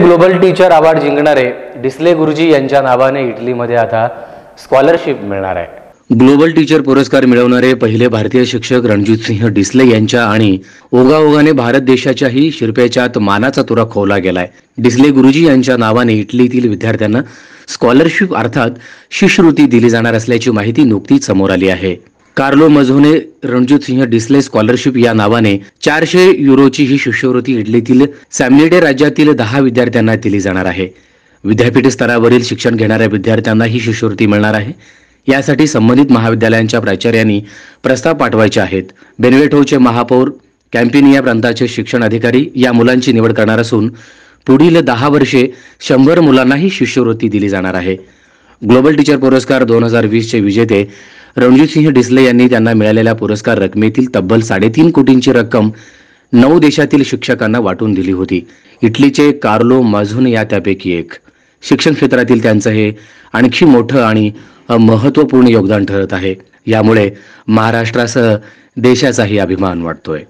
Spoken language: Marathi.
ग्लोबल टीचर अवॉर्ड जिंकणारे डिस्ले गुरुजी यांच्या नावाने इटलीमध्ये आता स्कॉलरशिप मिळणार आहे ग्लोबल टीचर पुरस्कार मिळवणारे पहिले भारतीय शिक्षक रणजित सिंह डिस्ले यांच्या आणि ओगाओगाने भारत देशाच्याही शिरपेच्यात मानाचा तुरा खोवला गेलाय डिस्ले गुरुजी यांच्या नावाने इटलीतील विद्यार्थ्यांना स्कॉलरशिप अर्थात शिष्यवृत्ती दिली जाणार असल्याची माहिती नुकतीच समोर आली आहे Carlo Mazzone Ranjit Singh Disale scholarship या नावाने चारशे युरोची ही शिष्यवृत्ती इटलीतील सॅम्नेडे राज्यातील दहा विद्यार्थ्यांना दिली जाणार आहे विद्यापीठ स्तरावरील शिक्षण घेणाऱ्या विद्यार्थ्यांना ही शिष्यवृत्ती मिळणार आहे यासाठी संबंधित महाविद्यालयांच्या प्राचार्यांनी प्रस्ताव पाठवायचे आहेत बेनवेटोचे महापौर कॅम्पिनिया प्रांताचे शिक्षण अधिकारी या मुलांची निवड करणार असून पुढील दहा वर्षे शंभर मुलांना ही शिष्यवृत्ती दिली जाणार आहे ग्लोबल टीचर पुरस्कार दोन हजार चे विजेते रणजितसिंह डिसले यांनी त्यांना मिळालेल्या पुरस्कार रकमेतील तब्बल साडेतीन कोटींची रक्कम नऊ देशातील शिक्षकांना वाटून दिली होती इटलीचे कार्लो माझून या त्यापैकी एक शिक्षण क्षेत्रातील त्यांचं हे आणखी मोठं आणि महत्वपूर्ण योगदान ठरत आहे यामुळे महाराष्ट्रासह देशाचाही अभिमान वाटतोय